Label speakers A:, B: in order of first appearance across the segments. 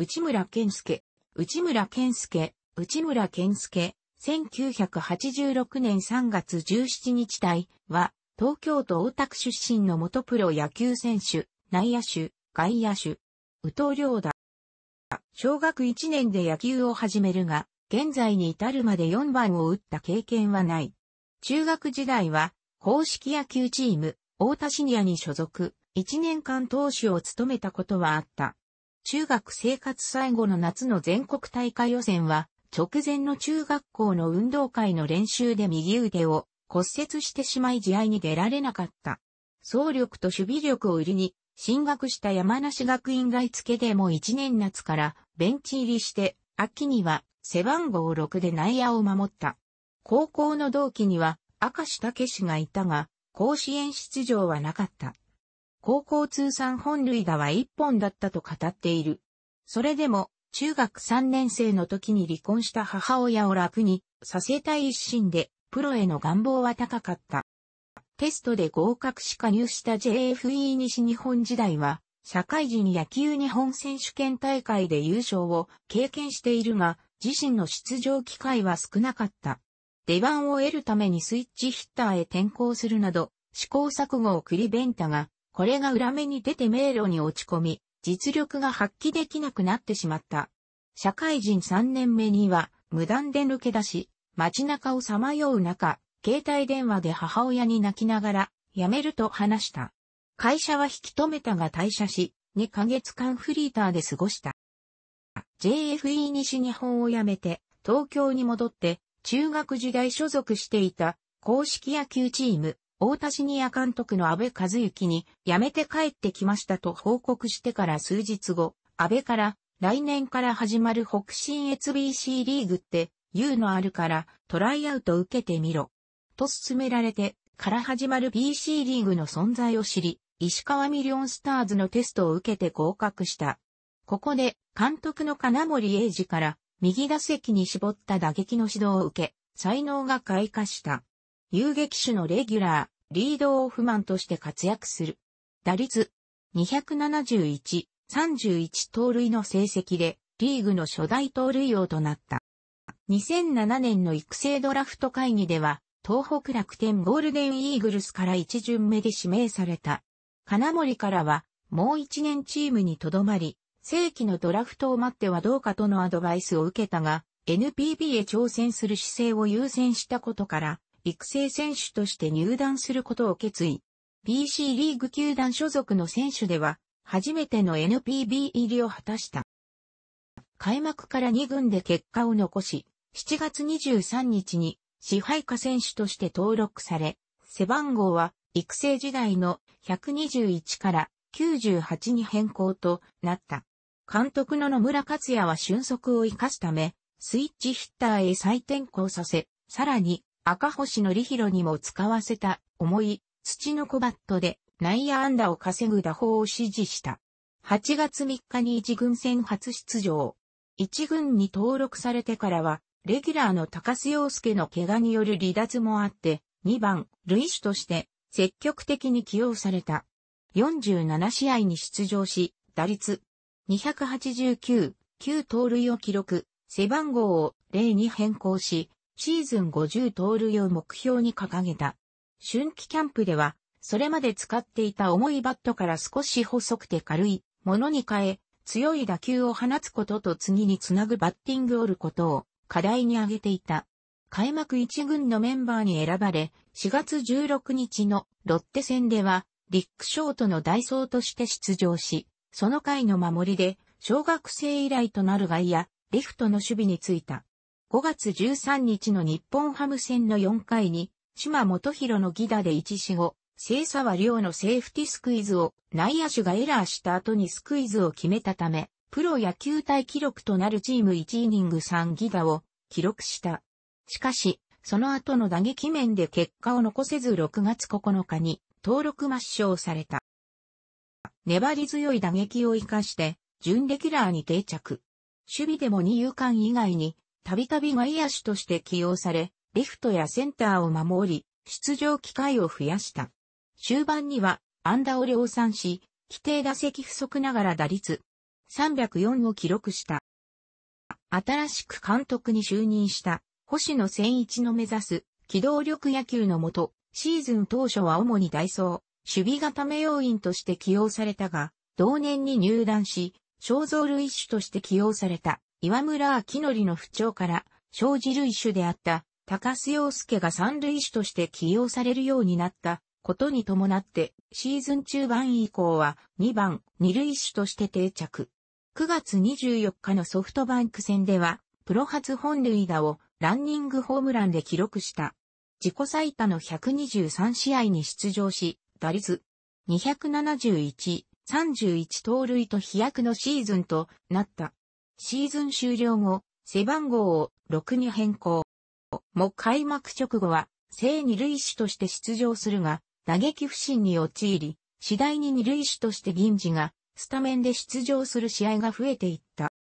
A: 内村健介、内村健介、内村健介、1986年3月17日隊、は、東京都大田区出身の元プロ野球選手、内野手、外野手、宇藤良太。小学1年で野球を始めるが、現在に至るまで4番を打った経験はない。中学時代は、公式野球チーム、大田シニアに所属、1年間投手を務めたことはあった。中学生活最後の夏の全国大会予選は、直前の中学校の運動会の練習で右腕を骨折してしまい試合に出られなかった。総力と守備力を売りに、進学した山梨学院外付けでも1年夏からベンチ入りして、秋には背番号6で内野を守った。高校の同期には、明石武氏がいたが、甲子園出場はなかった。高校通算本塁打は1本だったと語っている。それでも、中学3年生の時に離婚した母親を楽にさせたい一心で、プロへの願望は高かった。テストで合格し加入した JFE 西日本時代は、社会人野球日本選手権大会で優勝を経験しているが、自身の出場機会は少なかった。出番を得るためにスイッチヒッターへ転向するなど、試行錯誤を繰り弁たが、これが裏目に出て迷路に落ち込み、実力が発揮できなくなってしまった。社会人3年目には、無断で抜け出し、街中をさまよう中、携帯電話で母親に泣きながら、辞めると話した。会社は引き止めたが退社し、2ヶ月間フリーターで過ごした。JFE 西日本を辞めて、東京に戻って、中学時代所属していた公式野球チーム、大田シニア監督の安倍和幸に辞めて帰ってきましたと報告してから数日後、安倍から来年から始まる北新 SBC リーグって、言うのあるからトライアウト受けてみろ。と勧められて、から始まる BC リーグの存在を知り、石川ミリオンスターズのテストを受けて合格した。ここで、監督の金森英二から、右打席に絞った打撃の指導を受け、才能が開花した。遊撃手のレギュラー、リードオフマンとして活躍する。打率271、31盗塁の成績で、リーグの初代盗塁王となった。2007年の育成ドラフト会議では、東北楽天ゴールデンイーグルスから一巡目で指名された。金森からは、もう一年チームにとどまり、正規のドラフトを待ってはどうかとのアドバイスを受けたが、NPB へ挑戦する姿勢を優先したことから、育成選手として入団することを決意。BC リーグ球団所属の選手では、初めての NPB 入りを果たした。開幕から2軍で結果を残し、7月23日に支配下選手として登録され、背番号は育成時代の121から98に変更となった。監督の野村克也は俊足を生かすため、スイッチヒッターへ再転向させ、さらに赤星則弘にも使わせた重い土のコバットで内野安打を稼ぐ打法を指示した。8月3日に一軍戦初出場。一軍に登録されてからは、レギュラーの高須洋介の怪我による離脱もあって、2番、類主として積極的に起用された。47試合に出場し、打率289、9盗塁を記録、背番号を0に変更し、シーズン50盗塁を目標に掲げた。春季キャンプでは、それまで使っていた重いバットから少し細くて軽いものに変え、強い打球を放つことと次につなぐバッティングをることを課題に挙げていた。開幕1軍のメンバーに選ばれ、4月16日のロッテ戦では、リックショートの代走として出場し、その回の守りで、小学生以来となる外野、リフトの守備についた。5月13日の日本ハム戦の4回に、島本弘の犠打で1死後、清沢亮のセーフティスクイズを内野手がエラーした後にスクイズを決めたため、プロ野球体記録となるチーム1イニング3ギ打を記録した。しかし、その後の打撃面で結果を残せず6月9日に登録抹消された。粘り強い打撃を生かして、準レギュラーに定着。守備でも二遊間以外にたびたび外野手として起用され、リフトやセンターを守り、出場機会を増やした。終盤には、安打を量産し、規定打席不足ながら打率304を記録した。新しく監督に就任した星野千一の目指す機動力野球のもと、シーズン当初は主にダイソー、守備固め要員として起用されたが、同年に入団し、肖像類種として起用された。岩村明則の不調から生じる一種であった高須洋介が三塁手として起用されるようになったことに伴ってシーズン中盤以降は2番二塁手として定着。9月24日のソフトバンク戦ではプロ初本塁打をランニングホームランで記録した。自己最多の123試合に出場し、打率271、31盗塁と飛躍のシーズンとなった。シーズン終了後、背番号を6に変更。も開幕直後は、正二塁手として出場するが、打撃不振に陥り、次第に二塁手として銀次が、スタメンで出場する試合が増えていった。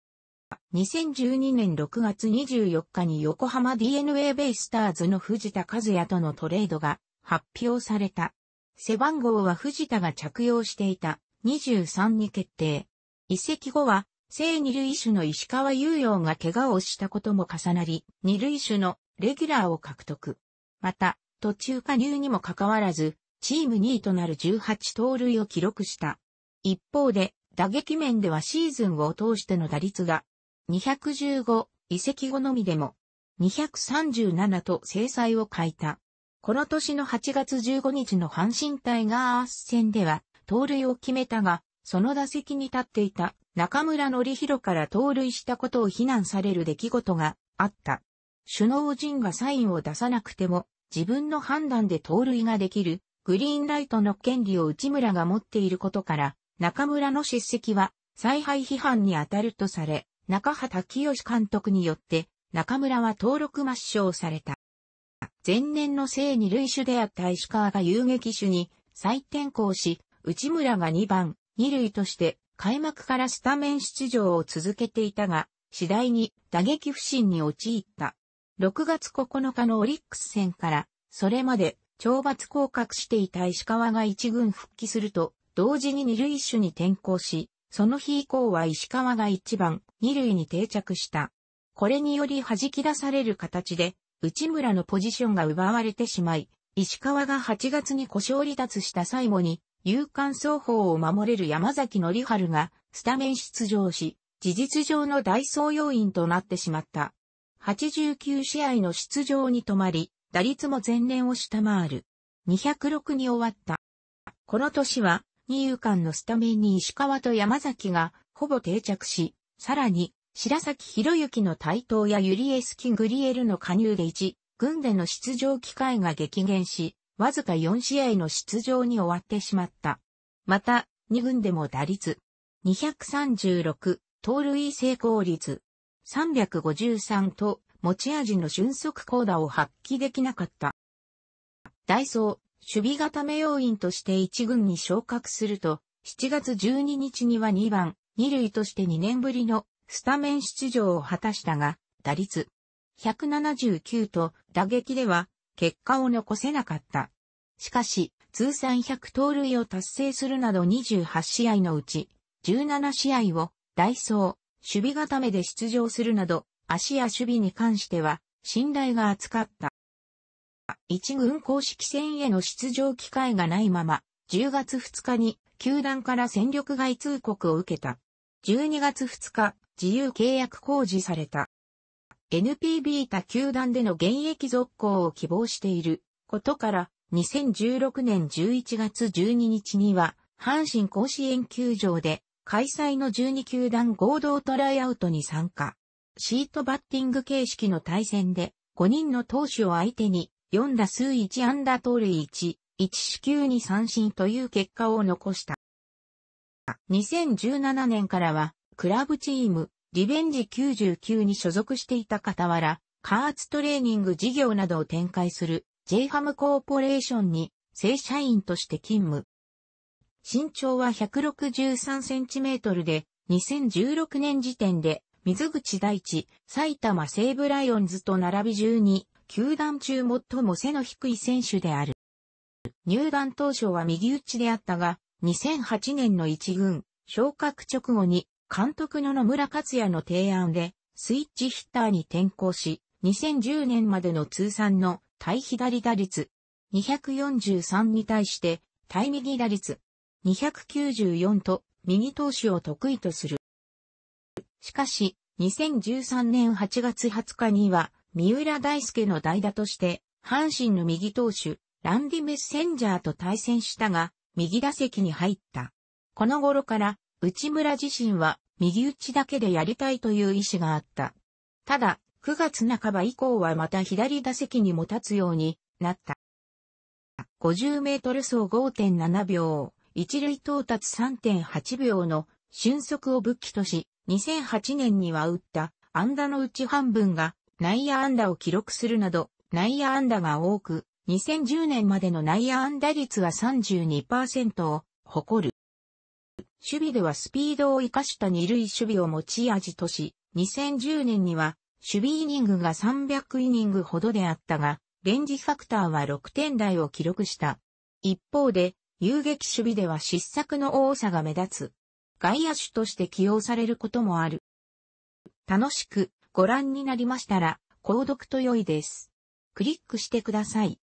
A: 2012年6月24日に横浜 DNA ベイスターズの藤田和也とのトレードが発表された。背番号は藤田が着用していた23に決定。移籍後は正二塁手の石川雄洋が怪我をしたことも重なり、二塁手のレギュラーを獲得。また、途中加入にもかかわらず、チーム2位となる18盗塁を記録した。一方で、打撃面ではシーズンを通しての打率が、215、移籍後のみでも、237と制裁を欠いた。この年の8月15日の阪神タイガース戦では、盗塁を決めたが、その打席に立っていた中村則弘から盗塁したことを非難される出来事があった。首脳陣がサインを出さなくても自分の判断で盗塁ができるグリーンライトの権利を内村が持っていることから中村の出席は采配批判に当たるとされ中畑清監督によって中村は登録抹消された。前年の生二類種であった石川が遊撃手に再転向し、内村が2番、二類として開幕からスタメン出場を続けていたが、次第に打撃不振に陥った。6月9日のオリックス戦から、それまで懲罰降格していた石川が一軍復帰すると、同時に二塁手に転向し、その日以降は石川が一番、二塁に定着した。これにより弾き出される形で、内村のポジションが奪われてしまい、石川が8月に故障離脱した最後に、有敢双方を守れる山崎則春がスタメン出場し、事実上の代走要員となってしまった。89試合の出場に止まり、打率も前年を下回る。206に終わった。この年は、二遊間のスタメンに石川と山崎がほぼ定着し、さらに、白崎博之の台頭やユリエス・キングリエルの加入で一、軍での出場機会が激減し、わずか4試合の出場に終わってしまった。また、2軍でも打率236、盗塁成功率353と持ち味の俊足高打を発揮できなかった。ダイソー、守備固め要員として1軍に昇格すると、7月12日には2番、2塁として2年ぶりのスタメン出場を果たしたが、打率179と打撃では結果を残せなかった。しかし、通算100盗塁を達成するなど28試合のうち、17試合を、ダイソー、守備固めで出場するなど、足や守備に関しては、信頼が厚かった。一軍公式戦への出場機会がないまま、10月2日に球団から戦力外通告を受けた。12月2日、自由契約公示された。NPB 他球団での現役続行を希望していることから、2016年11月12日には、阪神甲子園球場で開催の12球団合同トライアウトに参加。シートバッティング形式の対戦で、5人の投手を相手に、4打数1安打盗塁1、1四球に三振という結果を残した。2017年からは、クラブチーム、リベンジ99に所属していた傍ら、加圧トレーニング事業などを展開する j ハムコーポレーションに正社員として勤務。身長は163センチメートルで、2016年時点で水口大地、埼玉西武ライオンズと並び12、球団中最も背の低い選手である。入団当初は右打ちであったが、2008年の一軍、昇格直後に監督の野村克也の提案で、スイッチヒッターに転向し、2010年までの通算の対左打率243に対して対右打率294と右投手を得意とする。しかし、2013年8月20日には、三浦大輔の代打として、阪神の右投手、ランディ・メッセンジャーと対戦したが、右打席に入った。この頃から、内村自身は右打ちだけでやりたいという意思があった。ただ、9月半ば以降はまた左打席にも立つようになった。50メートル走5.7秒、一塁到達3.8秒の俊足を武器とし、2008年には打った安打のうち半分が内野安打を記録するなど内野安打が多く、2010年までの内野安打率は32%を誇る。守備ではスピードを生かした二塁守備を持ち味とし、2010年には守備イニングが300イニングほどであったが、レンジファクターは6点台を記録した。一方で、遊撃守備では失策の多さが目立つ。外野手として起用されることもある。楽しくご覧になりましたら、購読と良いです。クリックしてください。